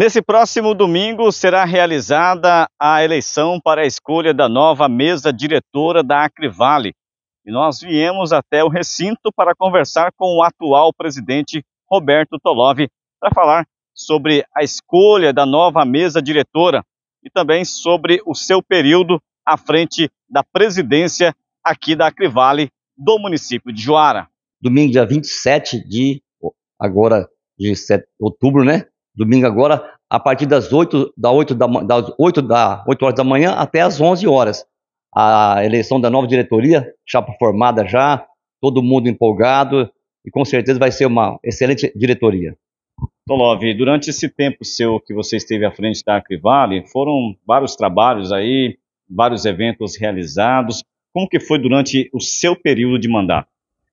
Nesse próximo domingo será realizada a eleição para a escolha da nova mesa diretora da Acrivale. E nós viemos até o recinto para conversar com o atual presidente Roberto Tolove para falar sobre a escolha da nova mesa diretora e também sobre o seu período à frente da presidência aqui da Acrivale do município de Joara. Domingo, dia 27 de agora de outubro, né? Domingo agora, a partir das 8, da 8 da, das 8, da, 8 horas da manhã até as 11 horas. A eleição da nova diretoria, chapa formada já, todo mundo empolgado e com certeza vai ser uma excelente diretoria. Tolov, então, durante esse tempo seu que você esteve à frente da Acrivale, foram vários trabalhos aí, vários eventos realizados. Como que foi durante o seu período de mandato?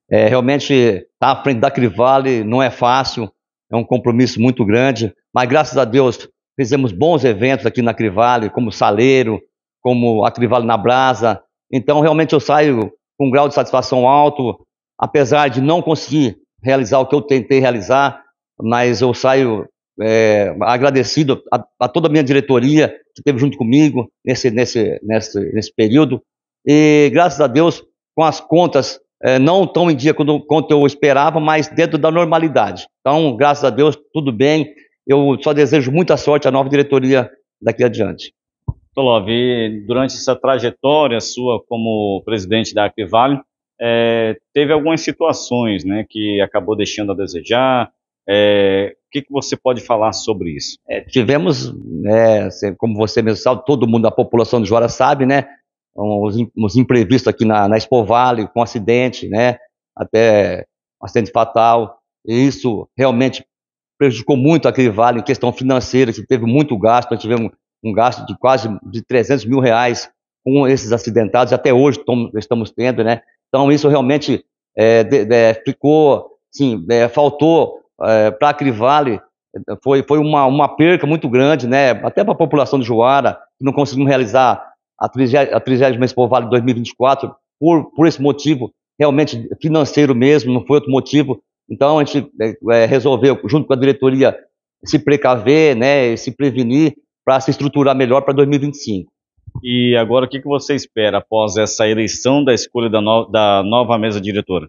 É, realmente estar tá à frente da Acrivale não é fácil é um compromisso muito grande, mas graças a Deus fizemos bons eventos aqui na Crivale, como Saleiro, como a Crivale na Brasa. Então, realmente eu saio com um grau de satisfação alto, apesar de não conseguir realizar o que eu tentei realizar, mas eu saio é, agradecido a, a, toda a minha diretoria que esteve junto comigo nesse, nesse, nesse, nesse período. E graças a Deus, com as contas é, não tão em dia quanto, quanto eu esperava, mas dentro da normalidade. Então, graças a Deus, tudo bem. Eu só desejo muita sorte à nova diretoria daqui adiante. Tolov, durante essa trajetória sua como presidente da Acrevale, é, teve algumas situações né, que acabou deixando a desejar. É, o que, que, você pode falar sobre isso? É, tivemos, né, como você mesmo sabe, todo mundo, a população de Juara sabe, né, uns, imprevistos aqui na, na Expo Vale, com um acidente, né? Até um acidente fatal. E isso realmente prejudicou muito aquele vale em questão financeira, que teve muito gasto. Nós tivemos um, gasto de quase de 300 mil reais com esses acidentados, até hoje estamos tendo, né? Então, isso realmente é, de, de, ficou, sim, é, faltou é, para aquele vale foi, foi uma, uma perca muito grande, né? Até para a população de Juara, que não conseguimos realizar a 30 Expo Vale 2024, por, por esse motivo realmente financeiro mesmo, não foi outro motivo. Então a gente é, é resolveu, junto com a diretoria, se precaver, né, se prevenir para se estruturar melhor para 2025. E agora, o que, que você espera após essa eleição da escolha da, no da nova mesa diretora?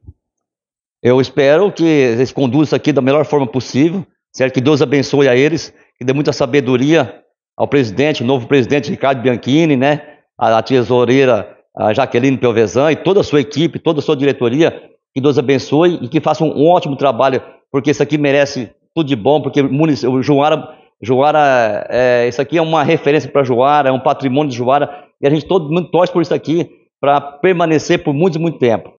Eu espero que eles conduzam isso aqui da melhor forma possível, certo? Que Deus abençoe a eles, que dê muita sabedoria ao presidente, novo presidente Ricardo Bianchini, né? a, a tesoureira a Jaqueline Pelvezan e toda a sua equipe, toda a sua diretoria, que Deus abençoe e que faça um ótimo trabalho, porque isso aqui merece tudo de bom, porque o Juara, é, isso aqui é uma referência para Juara, é um patrimônio de Juara e a gente todo mundo torce por isso aqui para permanecer por muito, muito tempo.